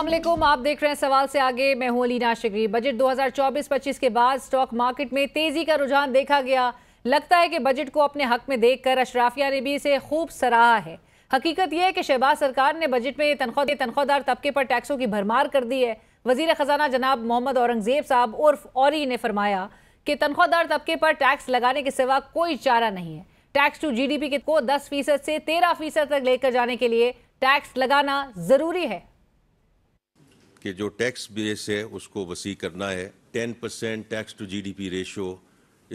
असलम आप देख रहे हैं सवाल से आगे मैं हूं अलीना शकरी बजट 2024-25 के बाद स्टॉक मार्केट में तेजी का रुझान देखा गया लगता है कि बजट को अपने हक में देखकर अशराफिया ने भी इसे खूब सराहा है हकीकत यह है कि शहबाज सरकार ने बजट में तनख्वाह तनख्वाहदार तबके पर टैक्सों की भरमार कर दी है वजीर खजाना जनाब मोहम्मद औरंगजेब साहब उर्फ और ने फरमाया कि तनख्वाहदार तबके पर टैक्स लगाने के सिवा कोई चारा नहीं है टैक्स टू जीडीपी को दस फीसद से तेरह फीसद तक लेकर जाने के लिए टैक्स लगाना ज़रूरी है कि जो टैक्स बेस है उसको वसी करना है ten percent tax to GDP ratio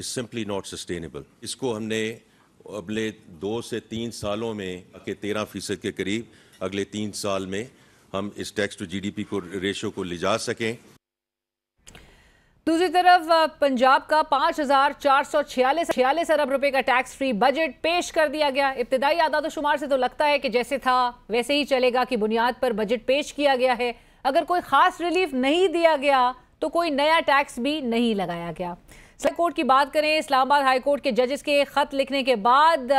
is simply not sustainable इसको हमने अगले दो से तीन सालों में के तेरह फीसद के करीब अगले तीन साल में हम इस टैक्स टू जीडीपी को रेशो को ले जा सकें दूसरी तरफ पंजाब का पाँच हजार चार सौ छियालीस छियालीस अरब रुपए का टैक्स फ्री बजट पेश कर दिया गया इब्तदाई आदात शुमार से तो लगता है कि जैसे था वैसे ही चलेगा कि बुनियाद पर बजट पेश किया गया है अगर कोई खास रिलीफ नहीं दिया गया तो कोई नया टैक्स भी नहीं लगाया गया कोर्ट की बात करें इस्लामाबाद हाई कोर्ट के जजेस के खत लिखने के बाद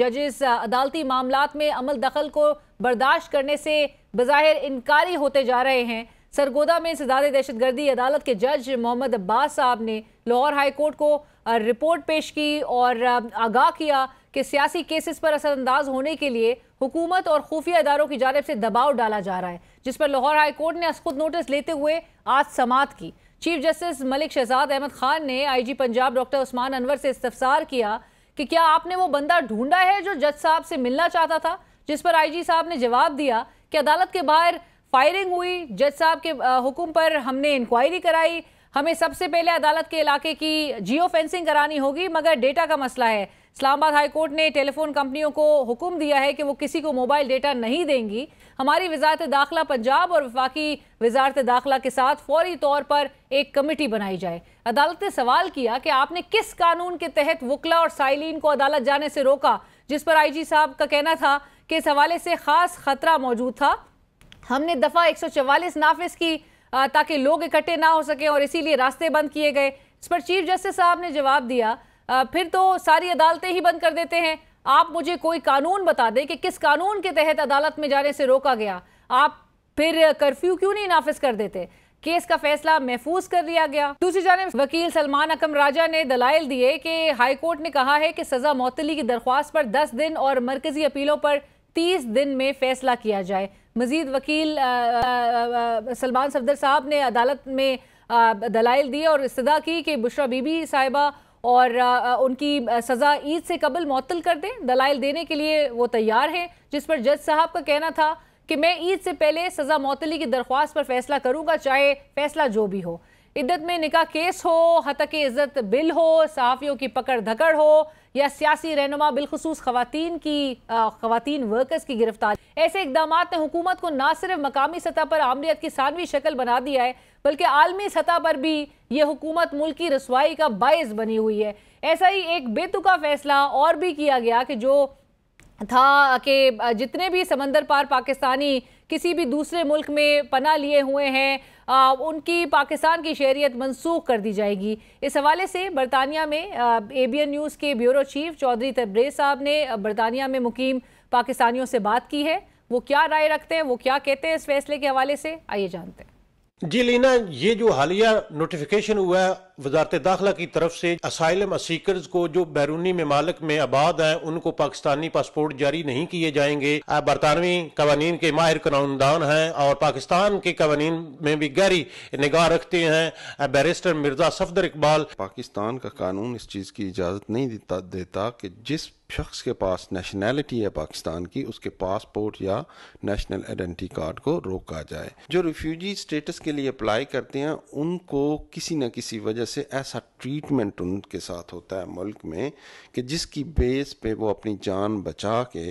जजेस अदालती मामला में अमल दखल को बर्दाश्त करने से बाहिर इनकारी होते जा रहे हैं सरगोदा में दहशत दहशतगर्दी अदालत के जज मोहम्मद अब्बास साहब ने लाहौर हाई कोर्ट को रिपोर्ट पेश की और आगाह किया कि सियासी केसेस पर असरअंदाज होने के लिए हुकूमत और खुफिया इदारों की जानब से दबाव डाला जा रहा है जिस पर लाहौर हाईकोर्ट ने खुद नोटिस लेते हुए आज समात की चीफ जस्टिस मलिक शहजाद अहमद खान ने आईजी पंजाब डॉक्टर उस्मान अनवर से इस्तफसार किया कि क्या आपने वो बंदा ढूंढा है जो जज साहब से मिलना चाहता था जिस पर आईजी साहब ने जवाब दिया कि अदालत के बाहर फायरिंग हुई जज साहब के हुक्म पर हमने इंक्वायरी कराई हमें सबसे पहले अदालत के इलाके की जियो फेंसिंग करानी होगी मगर डेटा का मसला है इस्लामाबाद हाईकोर्ट ने टेलीफोन कंपनियों को हुक्म दिया है कि वो किसी को मोबाइल डेटा नहीं देंगी हमारी वजारत दाखिला पंजाब और वफाकी वजारत दाखिला के साथ फौरी तौर पर एक कमेटी बनाई जाए अदालत ने सवाल किया कि आपने किस कानून के तहत वकला और साइलिन को अदालत जाने से रोका जिस पर जी साहब का कहना था कि इस हवाले से खास खतरा मौजूद था हमने दफ़ा एक सौ नाफिस की ताकि लोग इकट्ठे ना हो सके और इसीलिए रास्ते बंद किए गए इस पर चीफ जस्टिस साहब ने जवाब दिया फिर तो सारी अदालतें ही बंद कर देते हैं आप मुझे कोई कानून बता दें कि किस कानून के तहत अदालत में जाने से रोका गया आप फिर कर्फ्यू क्यों नहीं नाफिज कर देते केस का फैसला महफूज कर लिया गया दूसरी जानब वकील सलमान अकम राजा ने दलाइल दिए कि हाईकोर्ट ने कहा है कि सजा मअतली की दरख्वास्त पर 10 दिन और मरकजी अपीलों पर 30 दिन में फैसला किया जाए मजीद वकील सलमान सफदर साहब ने अदालत में दलाइल दी और इस्तः की कि बुशरा बीबी साहिबा और उनकी सज़ा ईद से कबल मअतल कर दें दलाइल देने के लिए वो तैयार हैं जिस पर जज साहब का कहना था कि मैं ईद से पहले सज़ा मअतली की दरख्वास्त पर फैसला करूँगा चाहे फैसला जो भी हो इद्दत में निका केस हो हतक इज़्ज़त बिल हो सहाफ़ियों की पकड़ धकड़ हो या सियासी रहनुमा बिलखसूस खुतिन की खुतिन वर्कर्स की गिरफ्तारी ऐसे इकदाम ने हुकूमत को ना सिर्फ मकामी सतह पर आमरीत की सानवी शक्ल बना दिया है बल्कि आलमी सतह पर भी ये हुकूमत मुल्क की रसवाई का बायस बनी हुई है ऐसा ही एक बेतुका फैसला और भी किया गया कि जो था कि जितने भी समंदर पार पाकिस्तानी किसी भी दूसरे मुल्क में पना लिए हुए हैं उनकी पाकिस्तान की शहरीत मनसूख कर दी जाएगी इस हवाले से बरतानिया में ए बी एन न्यूज़ के ब्यूरो चीफ चौधरी तब्रेज साहब ने बरतानिया में मुकीम पाकिस्तानियों से बात की है वो क्या राय रखते हैं वो क्या कहते हैं इस फैसले के हवाले से आइए जानते हैं जी लीना ये जो हालिया नोटिफिकेशन हुआ है वजारत दाखिला की तरफ से असाइलम सीकर्स को जो बैरूनी ममालक में आबाद हैं उनको पाकिस्तानी पासपोर्ट जारी नहीं किए जाएंगे बरतानवी कवानीन के माहिर कानूनदान हैं और पाकिस्तान के कवानीन में भी गहरी निगाह रखते हैं बैरिस्टर मिर्जा सफदर इकबाल पाकिस्तान का कानून इस चीज़ की इजाज़त नहीं देता देता कि जिस शख्स के पास नेशनैलिटी है पाकिस्तान की उसके पासपोर्ट या नेशनल आइडेंटिटी कार्ड को रोका जाए जो रिफ्यूजी स्टेटस के लिए अप्लाई करते हैं उनको किसी न किसी वजह वजह से ऐसा ट्रीटमेंट उनके साथ होता है मुल्क में कि जिसकी बेस पे वो अपनी जान बचा के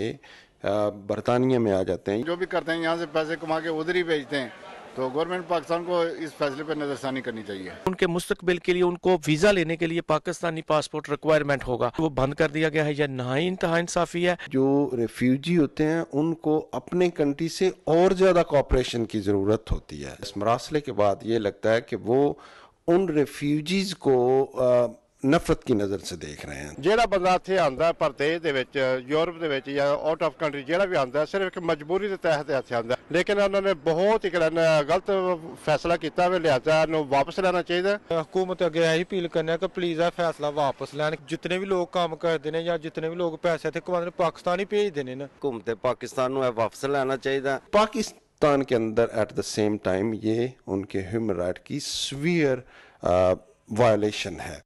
बरतानिया में आ जाते हैं जो भी करते हैं यहाँ से पैसे कमा के उधर ही भेजते हैं तो गवर्नमेंट पाकिस्तान को इस फैसले पर नजरसानी करनी चाहिए उनके मुस्तकबिल के लिए उनको वीजा लेने के लिए पाकिस्तानी पासपोर्ट रिक्वायरमेंट होगा वो बंद कर दिया गया है या ना ही इंतहा इंसाफी है जो रेफ्यूजी होते हैं उनको अपने कंट्री से और ज्यादा कॉपरेशन की जरूरत होती है इस मरासले के बाद ये लगता है कि वो ਉਨ ਰਿਫਿਊਜੀਜ਼ ਕੋ ਨਫ਼ਰਤ ਦੀ ਨਜ਼ਰ ਸੇ ਦੇਖ ਰਹੇ ਹਨ ਜਿਹੜਾ ਬੰਦਾ ਇੱਥੇ ਆਂਦਾ ਪਰ ਪਰਦੇਸ ਦੇ ਵਿੱਚ ਯੂਰਪ ਦੇ ਵਿੱਚ ਜਾਂ ਆਊਟ ਆਫ ਕੰਟਰੀ ਜਿਹੜਾ ਵੀ ਆਂਦਾ ਸਿਰਫ ਇੱਕ ਮਜਬੂਰੀ ਦੇ ਤਹਿਤ ਇੱਥੇ ਆਂਦਾ ਲੇਕਿਨ ਉਹਨਾਂ ਨੇ ਬਹੁਤ ਹੀ ਗਲਤ ਫੈਸਲਾ ਕੀਤਾ ਵੇ ਲਿਆਤਾ ਨੂੰ ਵਾਪਸ ਲੈਣਾ ਚਾਹੀਦਾ ਹਕੂਮਤ ਅੱਗੇ ਆਹੀ ਅਪੀਲ ਕਰਨਾ ਕਿ ਪਲੀਜ਼ ਆ ਫੈਸਲਾ ਵਾਪਸ ਲੈਣ ਜਿੰਨੇ ਵੀ ਲੋਕ ਕੰਮ ਕਰਦੇ ਨੇ ਜਾਂ ਜਿੰਨੇ ਵੀ ਲੋਕ ਪੈਸੇ ਇੱਥੇ ਕਮਾਉਂਦੇ ਨੇ ਪਾਕਿਸਤਾਨ ਹੀ ਭੇਜਦੇ ਨੇ ਨਾ ਹਕੂਮਤ ਪਾਕਿਸਤਾਨ ਨੂੰ ਇਹ ਵਾਪਸ ਲੈਣਾ ਚਾਹੀਦਾ ਪਾਕਿਸਤਾਨ पाकिस्तान के अंदर एट द सेम टाइम ये उनके ह्यूमन राइट की स्वीयर वायलेशन uh, है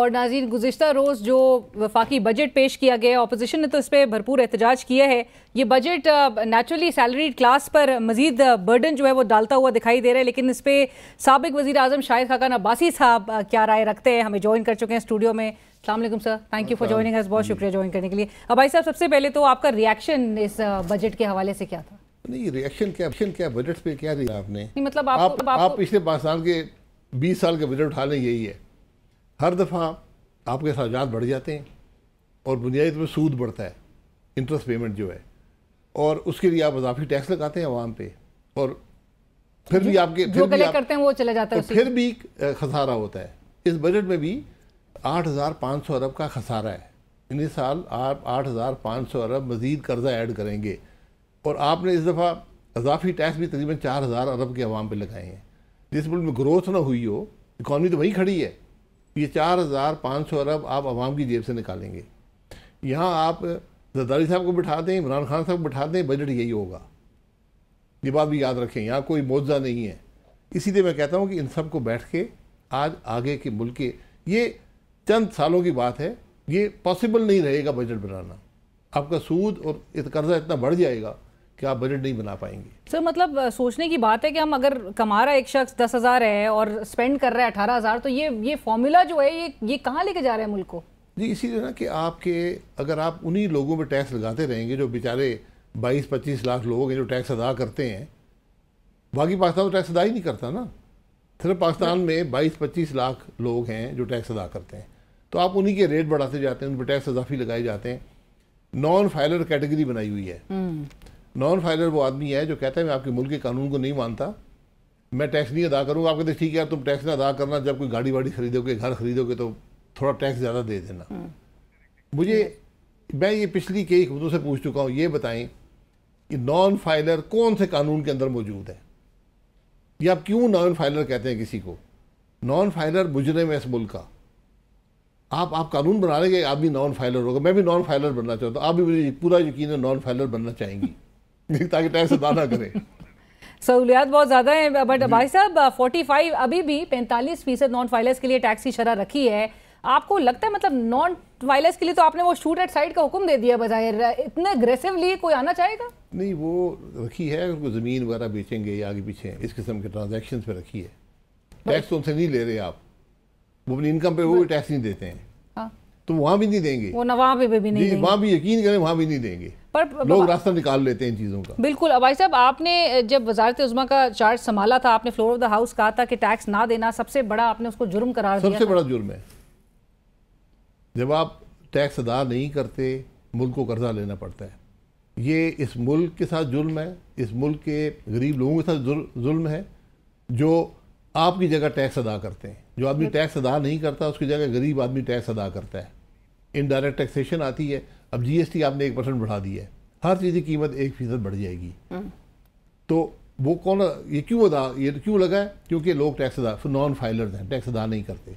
और नाजीन गुजशत रोज़ जो वफाकी बजट पेश किया गया अपोजिशन ने तो इस पर भरपूर एहतजाज किया है ये बजट नेचुरली सैलरीड क्लास पर मजीद बर्डन uh, जो है वो डालता हुआ दिखाई दे रहा है लेकिन इस पर सबक वजी अजम शाहिद खाकान अब्बासी साहब uh, क्या राय रखते हैं हमें ज्वाइन कर चुके हैं स्टूडियो में अलमैकम sir thank you for joining बहुत शुक्रिया ज्वाइन करने के लिए अब भाई साहब सबसे पहले तो आपका रिएक्शन इस बजट के हवाले से क्या था नहीं रिएक्शन क्या रिएक्शन क्या बजट पे क्या दिया आपने नहीं, मतलब आप, आप, आप, आप पिछले पाँच साल के बीस साल के बजट उठा लें यही है हर दफ़ा आपके साथ बढ़ जाते हैं और बुनियादी तौर पर सूद बढ़ता है इंटरेस्ट पेमेंट जो है और उसके लिए आप अजाफी टैक्स लगाते हैं आवाम पे और फिर भी आपके फिर भी आप, करते हैं वो चले जाते हैं फिर भी खसारा होता है इस बजट में भी आठ हज़ार पाँच सौ अरब का खसारा है इन साल आप आठ हज़ार पाँच सौ अरब मज़ीद कर्जा ऐड करेंगे और आपने इस दफ़ा अजाफी टैक्स भी तकरीबन चार हज़ार अरब के अवाम पर लगाए हैं जिस मुल्क में ग्रोथ ना हुई हो इकॉनमी तो वहीं खड़ी है ये चार हज़ार पाँच सौ अरब आप आवाम की जेब से निकालेंगे यहाँ आप जरदारी साहब को बिठा दें इमरान खान साहब को बिठा दें बजट यही होगा ये बात भी याद रखें यहाँ कोई मुआवजा नहीं है इसीलिए मैं कहता हूँ कि इन सब को बैठ के आज आगे के मुल्क के ये चंद सालों की बात है ये पॉसिबल नहीं रहेगा बजट बनाना आपका सूद और कर्जा इतना बढ़ जाएगा कि आप बजट नहीं बना पाएंगे सर मतलब सोचने की बात है कि हम अगर कमा रहा है एक शख्स दस हज़ार है और स्पेंड कर रहा है अठारह हज़ार तो ये ये फॉर्मूला जो है ये ये कहाँ लेके जा रहे हैं मुल्क को जी इसीलिए ना कि आपके अगर आप उन्हीं लोगों पर टैक्स लगाते रहेंगे जो बेचारे बाईस पच्चीस लाख लोग हैं जो टैक्स अदा करते हैं बाकी पाकिस्तान तो टैक्स अदा ही नहीं करता ना सिर्फ पाकिस्तान में बाईस पच्चीस लाख लोग हैं जो टैक्स अदा करते हैं तो आप उन्हीं के रेट बढ़ाते जाते हैं उन पर टैक्स अजाफी लगाए जाते हैं नॉन फाइलर कैटेगरी बनाई हुई है हम्म। नॉन फाइलर वो आदमी है जो कहता है मैं आपके मुल्क के कानून को नहीं मानता मैं टैक्स नहीं अदा करूँगा आप कहते ठीक है यार तुम टैक्स ना अदा करना जब कोई गाड़ी वाड़ी खरीदोगे घर खरीदोगे तो थोड़ा टैक्स ज़्यादा दे देना हम्म। मुझे मैं ये पिछली कई खुदों से पूछ चुका हूँ ये बताएं कि नॉन फाइलर कौन से कानून के अंदर मौजूद है या आप क्यों नॉन फाइलर कहते हैं किसी को नॉन फाइलर बुझने में इस मुल्क का आप आप कानून बना लेंगे आप भी नॉन फाइलर होगा मैं भी नॉन फाइलर बनना चाहता हूँ आप भी मुझे पूरा यकीन है नॉन फाइलर बनना चाहेंगी ताकि टैक्स अदा ना करें सहूलियात बहुत ज़्यादा है बट भाई साहब 45 अभी भी 45 फीसद नॉन फाइलर्स के लिए टैक्स की शरह रखी है आपको लगता है मतलब नॉन वायलेंस के लिए तो आपने वो शूट एट साइड का हुक्म दे दिया बजाय इतने अग्रेसिवली कोई आना चाहेगा नहीं वो रखी है उनको ज़मीन वगैरह बेचेंगे या आगे पीछे इस किस्म के ट्रांजेक्शन पे रखी है टैक्स तो उनसे नहीं ले रहे आप वो अपनी इनकम पे वो टैक्स नहीं देते हैं हाँ। तो वहाँ भी नहीं देंगे वो ना वहाँ पे भी नहीं वहाँ भी यकीन करें वहाँ भी नहीं देंगे पर लोग रास्ता निकाल लेते हैं इन चीज़ों का बिल्कुल अबाई साहब आपने जब वजारत उजमा का चार्ज संभाला था आपने फ्लोर ऑफ द हाउस कहा था कि टैक्स ना देना सबसे बड़ा आपने उसको जुर्म करार सबसे दिया सबसे बड़ा जुर्म है जब आप टैक्स अदा नहीं करते मुल्क को कर्जा लेना पड़ता है ये इस मुल्क के साथ जुल्म है इस मुल्क के गरीब लोगों के साथ जुल्म है जो आपकी जगह टैक्स अदा करते हैं जो आदमी टैक्स अदा नहीं करता उसकी जगह गरीब आदमी टैक्स अदा करता है इनडायरेक्ट टैक्सेशन आती है अब जीएसटी आपने एक परसेंट बढ़ा दिया है हर चीज़ की कीमत एक फीसद बढ़ जाएगी हम्म। तो वो कौन ये क्यों अदा ये क्यों लगा है क्योंकि लोग टैक्स अदा नॉन फाइलर्स हैं टैक्स अदा नहीं करते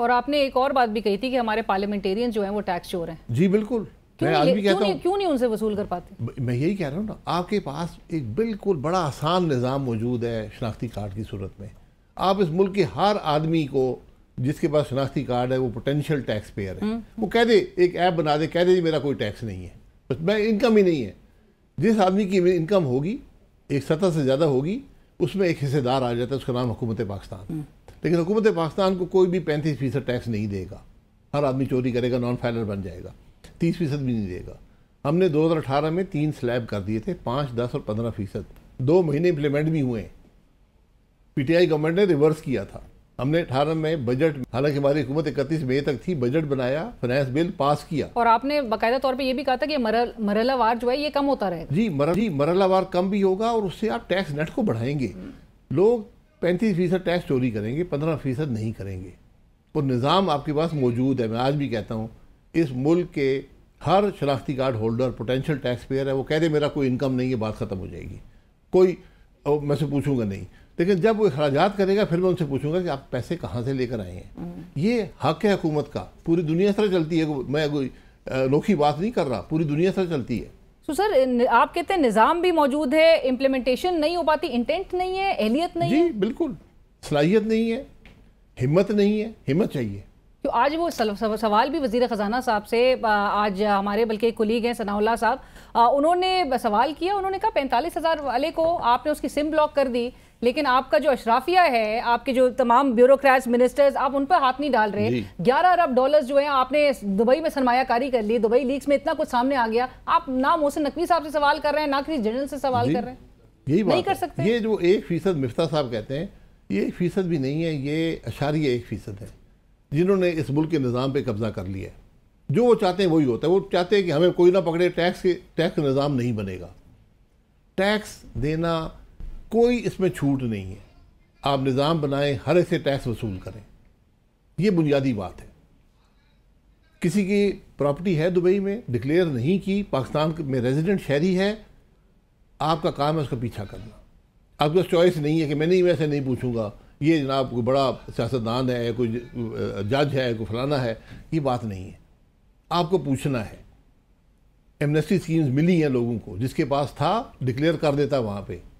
और आपने एक और बात भी कही थी कि हमारे पार्लियामेंटेरियन जो हैं वो टैक्स चोर हैं जी बिल्कुल मैं आज भी कहता हूँ क्यों नहीं उनसे वसूल कर पाते मैं यही कह रहा हूँ ना आपके पास एक बिल्कुल बड़ा आसान निज़ाम मौजूद है शनाख्ती कार्ड की सूरत में आप इस मुल्क के हर आदमी को जिसके पास शनाख्ती कार्ड है वो पोटेंशियल टैक्स पेयर है हम्म। वो कह दे एक ऐप बना दे कह दे मेरा कोई टैक्स नहीं है बस मैं इनकम ही नहीं है जिस आदमी की इनकम होगी एक सतह से ज़्यादा होगी उसमें एक हिस्सेदार आ जाता है उसका नाम हुकूमत पाकिस्तान हम्म। लेकिन हुकूमत पाकिस्तान को कोई भी पैंतीस फीसद टैक्स नहीं देगा हर आदमी चोरी करेगा नॉन फाइलर बन जाएगा तीस फीसद भी नहीं देगा हमने दो हज़ार अठारह में तीन स्लैब कर दिए थे पाँच दस और पंद्रह फीसद दो महीने इम्प्लीमेंट भी हुए पीटीआई गवर्नमेंट ने रिवर्स किया था हमने अठारह में बजट हालांकि हमारी हुकूमत इकतीस मई तक थी बजट बनाया फाइनेंस बिल पास किया और आपने बाकायदा तौर पे ये भी कहा था कि मरल, वार जो है ये कम होता रहे जी मर, जी वार कम भी होगा और उससे आप टैक्स नेट को बढ़ाएंगे लोग पैंतीस फीसद टैक्स चोरी करेंगे पंद्रह फीसद नहीं करेंगे और निज़ाम आपके पास मौजूद है मैं आज भी कहता हूँ इस मुल्क के हर शनाख्ती card holder potential tax payer है वो कह दे मेरा कोई इनकम नहीं है बात ख़त्म हो जाएगी कोई मैं से पूछूंगा नहीं लेकिन जब वो अखराज करेगा फिर मैं उनसे पूछूंगा कि आप पैसे कहाँ से लेकर आए हैं हम्म। ये हक है हुकूमत का पूरी दुनिया से चलती है मैं कोई अनोखी बात नहीं कर रहा पूरी दुनिया से चलती है तो सर आप कहते हैं निज़ाम भी मौजूद है इम्प्लीमेंटेशन नहीं हो पाती इंटेंट नहीं है एहलियत नहीं जी, है बिल्कुल सलाहियत नहीं है हिम्मत नहीं है हिम्मत चाहिए तो आज वो सवाल भी वजीर ख़जाना साहब से आज हमारे बल्कि कुलीग हैं सनाउल्ला साहब उन्होंने सवाल किया उन्होंने कहा पैंतालीस हज़ार वाले को आपने उसकी सिम ब्लॉक कर दी लेकिन आपका जो अशराफिया है आपके जो तमाम ब्यूरोक्रेट्स मिनिस्टर्स आप उन पर हाथ नहीं डाल रहे ग्यारह अरब डॉलर्स जो है आपने दुबई में सरमायाकारी कर ली दुबई लीग्स में इतना कुछ सामने आ गया आप ना मोहसिन नकवी साहब से सवाल कर रहे हैं ना किसी जनरल से सवाल कर रहे हैं यही नहीं कर सकते ये जो एक फीसद मिफ्ता साहब कहते हैं ये एक फीसद भी नहीं है ये अशारी एक फीसद है जिन्होंने इस मुल्क के निज़ाम पे कब्ज़ा कर लिया है जो वो चाहते हैं वही होता है वो चाहते हैं कि हमें कोई ना पकड़े टैक्स के टैक्स निज़ाम नहीं बनेगा टैक्स देना कोई इसमें छूट नहीं है आप निज़ाम बनाएं हर ऐसे टैक्स वसूल करें ये बुनियादी बात है किसी की प्रॉपर्टी है दुबई में डिक्लेयर नहीं की पाकिस्तान में रेजिडेंट शहरी है आपका काम है उसका पीछा करना आपके पास चॉइस नहीं है कि मैं नहीं वैसे नहीं पूछूंगा ये जनाब कोई बड़ा सियासतदान है कोई जज है कोई फलाना है ये बात नहीं है आपको पूछना है एमनेस्टी स्कीम्स मिली हैं लोगों को जिसके पास था डिक्लेयर कर देता वहाँ पर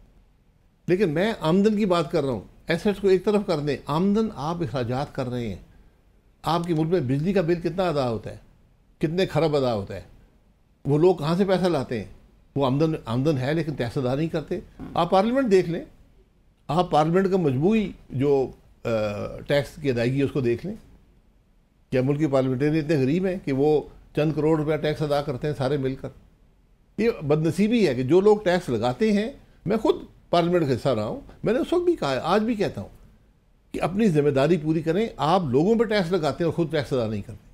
लेकिन मैं आमदन की बात कर रहा हूँ एसेट्स को एक तरफ कर दें आमदन आप अखराज कर रहे हैं आपके मुल्क में बिजली का बिल कितना अदा होता है कितने खरब अदा होता है वो लोग कहाँ से पैसा लाते हैं वो आमदन आमदन है लेकिन टैक्स अदा नहीं करते आप पार्लियामेंट देख लें आप पार्लियामेंट का मजमू जो टैक्स की अदायगी उसको देख लें क्या मुल्क की पार्लियामेंटेरियन इतने गरीब हैं कि वो चंद करोड़ रुपया टैक्स अदा करते हैं सारे मिलकर ये बदनसीबी है कि जो लोग टैक्स लगाते हैं मैं खुद पार्लियामेंट का हिस्सा रहा हूँ मैंने उस वक्त भी कहा आज भी कहता हूँ कि अपनी जिम्मेदारी पूरी करें आप लोगों पर टैक्स लगाते हैं और खुद टैक्स अदा नहीं करते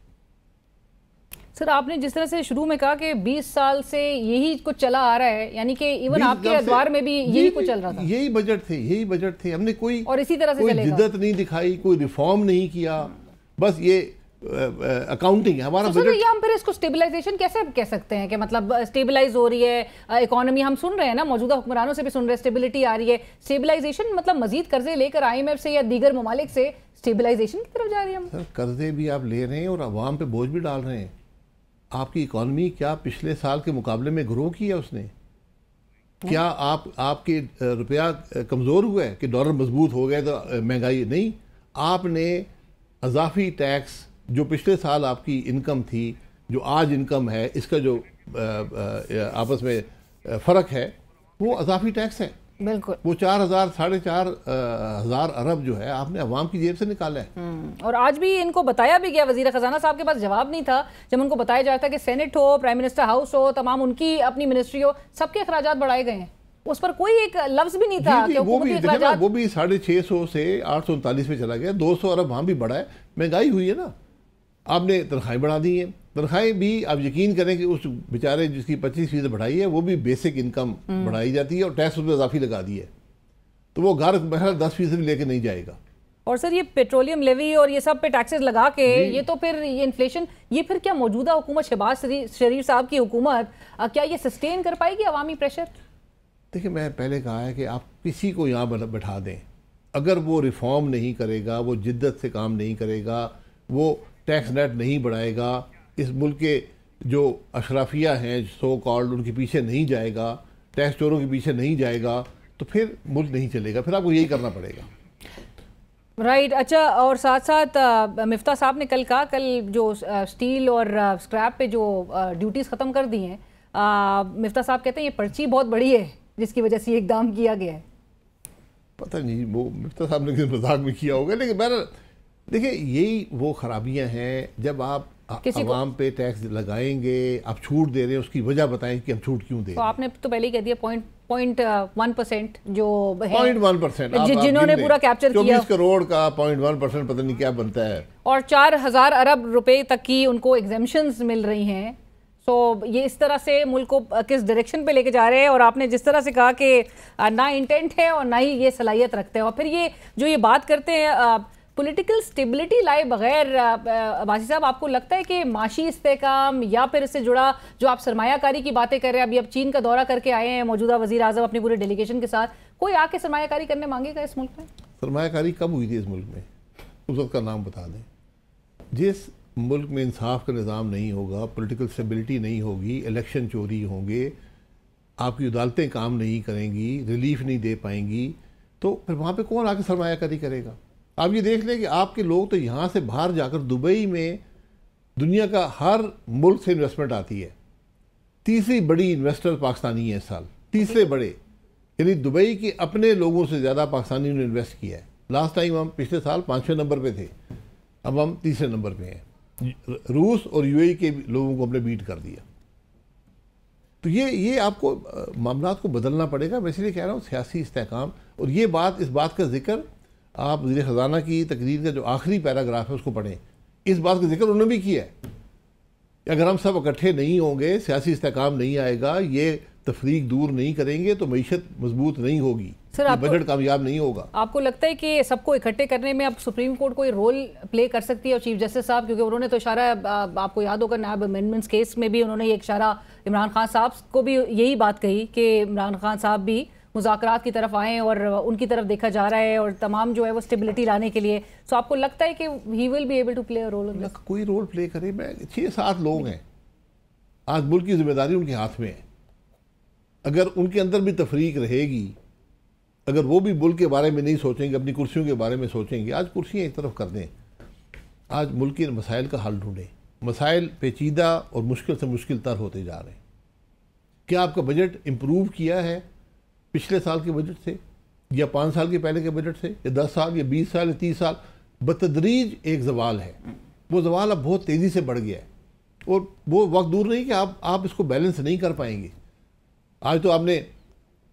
सर आपने जिस तरह से शुरू में कहा कि 20 साल से यही कुछ चला आ रहा है यानी कि इवन आपके अखबार में भी यही कुछ चल रहा था यही बजट थे यही बजट थे हमने कोई और इसी तरह से कोई जिद्दत नहीं दिखाई कोई रिफॉर्म नहीं किया बस ये अकाउंटिंग हमारा बजट ये हम फिर इसको स्टेबलाइजेशन कैसे कह सकते हैं कि मतलब स्टेबलाइज हो रही है इकोनॉमी हम सुन रहे हैं ना मौजूदा हुक्मरानों से भी सुन रहे हैं स्टेबिलिटी आ रही है स्टेबलाइजेशन मतलब मजीद कर्जे लेकर आईएमएफ से या दीगर ममालिक से स्टेबलाइजेशन की तरफ जा रही है हम सर कर्जे भी आप ले रहे हैं और आवाम पे बोझ भी डाल रहे हैं आपकी इकॉनमी क्या पिछले साल के मुकाबले में ग्रो की है उसने क्या आप आपके रुपया कमज़ोर हुआ है कि डॉलर मजबूत हो गए तो महंगाई नहीं आपने अजाफी टैक्स जो पिछले साल आपकी इनकम थी जो आज इनकम है इसका जो आपस में फ़र्क है वो अजाफी टैक्स है बिल्कुल वो चार हजार साढ़े चार हजार अरब जो है आपने अवाम की जेब से निकाला है हम्म, और आज भी इनको बताया भी गया वजीर खजाना साहब के पास जवाब नहीं था जब उनको बताया जा रहा था कि सेनेट हो प्राइम मिनिस्टर हाउस हो तमाम उनकी अपनी मिनिस्ट्री हो सबके अखराज बढ़ाए गए हैं उस पर कोई एक लफ्ज भी नहीं था वो, भी, वो भी साढ़े छः सौ से आठ सौ उनतालीस में चला गया दो सौ अरब वहां भी बढ़ा है महंगाई हुई है ना आपने तनख्वाहें बढ़ा दी हैं तनख्वाहें भी आप यकीन करें कि उस बेचारे जिसकी पच्चीस फीसद बढ़ाई है वो भी बेसिक इनकम हम्म। बढ़ाई जाती है और टैक्स उस पर इजाफी लगा दी है तो वो घर बहर दस फीसद भी लेके नहीं जाएगा और सर ये पेट्रोलियम लेवी और ये सब पे टैक्सेस लगा के ये तो फिर ये इन्फ्लेशन ये फिर क्या मौजूदा हुकूमत शहबाज शरीफ साहब की हुकूमत क्या ये सस्टेन कर पाएगी अवामी प्रेशर देखिए मैं पहले कहा है कि आप किसी को यहाँ बैठा दें अगर वो रिफॉर्म नहीं करेगा वो जिद्दत से काम नहीं करेगा वो टैक्स नेट नहीं बढ़ाएगा इस मुल्क के जो अशराफिया हैं सो कॉल्ड उनके पीछे नहीं जाएगा टैक्स चोरों के पीछे नहीं जाएगा तो फिर मुल्क नहीं चलेगा फिर आपको यही करना पड़ेगा राइट right, अच्छा और साथ साथ मिफ्ता साहब ने कल कहा कल जो स्टील और स्क्रैप पे जो ड्यूटीज़ ख़त्म कर दी हैं मिफ्ता साहब कहते हैं ये पर्ची बहुत बड़ी है जिसकी वजह से ये इकदाम किया गया है पता नहीं वो मिफ्ता साहब ने किसी मजाक में किया होगा लेकिन बहरा देखिए यही वो खराबियां हैं जब आप आवाम पे टैक्स लगाएंगे आप छूट दे रहे हैं उसकी वजह बताएं कि हम छूट क्यों दे तो आपने तो पहले ही कह दिया पॉइंट पॉइंट वन परसेंट जो पॉइंट वन परसेंट जिन्होंने पूरा कैप्चर किया करोड़ का पॉइंट वन परसेंट पता नहीं क्या बनता है और चार हजार अरब रुपए तक की उनको एग्जामेशन मिल रही हैं तो ये इस तरह से मुल्क को किस डायरेक्शन पे लेके जा रहे हैं और आपने जिस तरह से कहा कि ना इंटेंट है और ना ही ये सलाहियत रखते हैं और फिर ये जो ये बात करते हैं पॉलिटिकल स्टेबिलिटी लाए बगैर वासी साहब आपको लगता है कि माशी इस्तेकाम या फिर इससे जुड़ा जो आप सरमाकारी की बातें कर रहे हैं अभी अब चीन का दौरा करके आए हैं मौजूदा वजी अजम अपने पूरे डेलीगेशन के साथ कोई आके सरमाकारी करने मांगेगा इस मुल्क में सरमाकारी कब हुई थी इस मुल्क में उस वक्त का नाम बता दें जिस मुल्क में इंसाफ का निज़ाम नहीं होगा पोलिटिकल स्टेबिलिटी नहीं होगी इलेक्शन चोरी होंगे आपकी अदालतें काम नहीं करेंगी रिलीफ नहीं दे पाएंगी तो फिर वहाँ पे कौन आके सरमाकारी करेगा आप ये देख लें कि आपके लोग तो यहाँ से बाहर जाकर दुबई में दुनिया का हर मुल्क से इन्वेस्टमेंट आती है तीसरी बड़ी इन्वेस्टर पाकिस्तानी है इस साल तीसरे बड़े यानी दुबई के अपने लोगों से ज़्यादा पाकिस्तानी ने इन्वेस्ट किया है लास्ट टाइम हम पिछले साल पाँचवें नंबर पे थे अब हम तीसरे नंबर पे हैं रूस और यूएई के लोगों को हमने बीट कर दिया तो ये ये आपको मामला को बदलना पड़ेगा मैं इसलिए कह रहा हूँ सियासी इसकाम और ये बात इस बात का जिक्र आप वजी ख़जाना की तकरीर का जो आखिरी पैराग्राफ है उसको पढ़ें इस बात का जिक्र उन्होंने भी किया है अगर हम सब इकट्ठे नहीं होंगे सियासी इसकाम नहीं आएगा ये तफरीक दूर नहीं करेंगे तो मीशत मजबूत नहीं होगी सर आप बजट कामयाब नहीं होगा आपको लगता है कि सबको इकट्ठे करने में अब सुप्रीम कोर्ट कोई रोल प्ले कर सकती है और चीफ जस्टिस साहब क्योंकि उन्होंने तो इशारा आपको याद होगा नायब अमेंडमेंट्स केस में भी उन्होंने ये इशारा इमरान खान साहब को भी यही बात कही कि इमरान खान साहब भी मुजाकर की तरफ आएँ और उनकी तरफ देखा जा रहा है और तमाम जो है वो स्टेबिलिटी लाने के लिए सो आपको लगता है कि he will be able to play role कोई रोल प्ले करे मैं छः सात लोग हैं आज मुल्क की जिम्मेदारी उनके हाथ में है अगर उनके अंदर भी तफरीक रहेगी अगर वो भी मुल्क के बारे में नहीं सोचेंगे अपनी कुर्सियों के बारे में सोचेंगे आज कुर्सियाँ एक तरफ कर दें आज मुल्क के मसाइल का हल ढूंढें मसाइल पेचीदा और मुश्किल से मुश्किल तर होते जा रहे हैं क्या आपका बजट इम्प्रूव किया है पिछले साल के बजट से या पाँच साल के पहले के बजट से या दस साल या बीस साल या तीस साल बतदरीज एक जवाल है वो जवाल अब बहुत तेज़ी से बढ़ गया है और वो वक्त दूर नहीं कि आप आप इसको बैलेंस नहीं कर पाएंगे आज तो आपने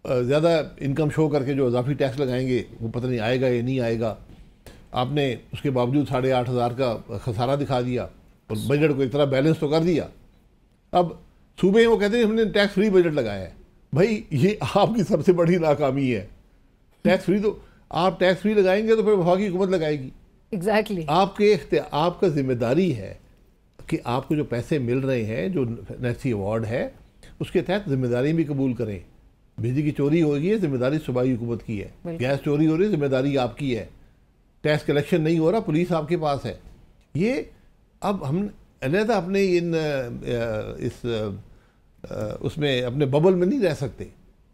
ज़्यादा इनकम शो करके जो अजाफी टैक्स लगाएंगे वो पता नहीं आएगा या नहीं आएगा आपने उसके बावजूद साढ़े आठ हज़ार का खसारा दिखा दिया और बजट को इतना बैलेंस तो कर दिया अब सूबे वो कहते हैं हमने टैक्स फ्री बजट लगाया है भाई ये आपकी सबसे बड़ी नाकामी है टैक्स फ्री तो आप टैक्स फ्री लगाएंगे तो फिर वहाँ की हुकूमत लगाएगी एग्जैक्टली exactly. आपके आपका जिम्मेदारी है कि आपको जो पैसे मिल रहे हैं जो नेसी अवार्ड है उसके तहत जिम्मेदारी भी कबूल करें बिजली की चोरी होगी है जिम्मेदारी सूबाई हुकूमत की है गैस चोरी हो रही है जिम्मेदारी आपकी है टैक्स कलेक्शन नहीं हो रहा पुलिस आपके पास है ये अब हम अलहदा अपने इन इस उसमें अपने बबल में नहीं रह सकते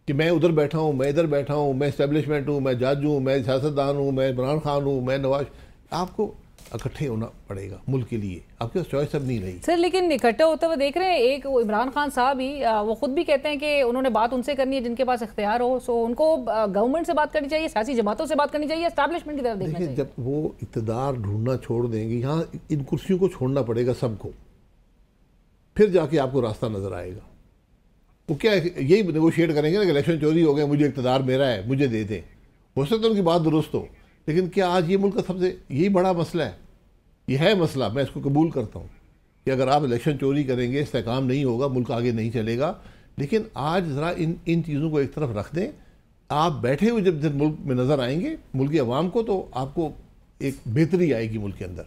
कि मैं उधर बैठा हूँ मैं इधर बैठा हूँ मैं इस्टेब्लिशमेंट हूँ मैं जज हूँ मैं सियासतदान हूँ मैं इमरान खान हूँ मैं नवाज आपको इकट्ठे होना पड़ेगा मुल्क के लिए आपके पास चॉइस अब नहीं रही सर लेकिन इकट्ठा होता हुआ देख रहे हैं एक इमरान खान साहब ही वो खुद भी कहते हैं कि उन्होंने बात उनसे करनी है जिनके पास इख्तियार हो सो उनको गवर्नमेंट से बात करनी चाहिए सियासी जमातों से बात करनी चाहिए इस्टेब्लिशमेंट की तरफ देखिए जब वो इकतदार ढूंढना छोड़ देंगे यहाँ इन कुर्सियों को छोड़ना पड़ेगा सबको फिर जाके आपको रास्ता नजर आएगा वो क्या यही नगोशिएट करेंगे ना कि इलेक्शन चोरी हो गए मुझे इकतदार मेरा है मुझे दे दें हो सकता है उनकी बात दुरुस्त हो लेकिन क्या आज ये मुल्क का सबसे यही बड़ा मसला है ये है मसला मैं इसको कबूल करता हूँ कि अगर आप इलेक्शन चोरी करेंगे इस्तेकाम नहीं होगा मुल्क आगे नहीं चलेगा लेकिन आज ज़रा इन इन चीज़ों को एक तरफ रख दें आप बैठे हुए जब जब मुल्क में नज़र आएंगे मुल्क की आवाम को तो आपको एक बेहतरी आएगी मुल्क के अंदर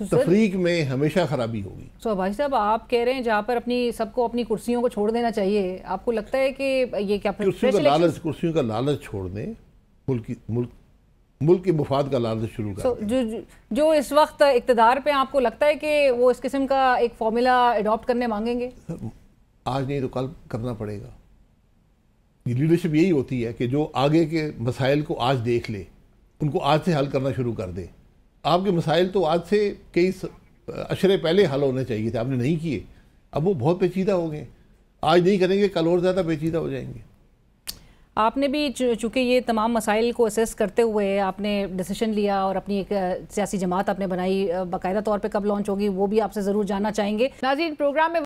तफरीक में हमेशा खराबी होगी सो भाई साहब आप कह रहे हैं जहाँ पर अपनी सबको अपनी कुर्सियों को छोड़ देना चाहिए आपको लगता है कि ये क्या कुर्सियों का तो लालच कुर्सियों का लालच छोड़ दें मुल्क मुल्क मुल्क के मुफाद का लालच शुरू कर so, जो जो इस वक्त इकतदार पे आपको लगता है कि वो इस किस्म का एक फॉर्मूला अडॉप्ट करने मांगेंगे आज नहीं तो कल करना पड़ेगा लीडरशिप यही होती है कि जो आगे के मसाइल को आज देख ले उनको आज से हल करना शुरू कर दे आपके मसाइल तो आज से कई अशरे पहले हल होने चाहिए थे आपने नहीं किए अब वो बहुत पेचीदा हो गए आज नहीं करेंगे कल और ज़्यादा पेचीदा हो जाएंगे आपने भी चूँकि ये तमाम मसाइल को असेस करते हुए आपने डिसीशन लिया और अपनी एक सियासी जमात आपने बनाई बाकायदा तौर पे कब लॉन्च होगी वो भी आपसे ज़रूर जानना चाहेंगे नाजी प्रोग्राम में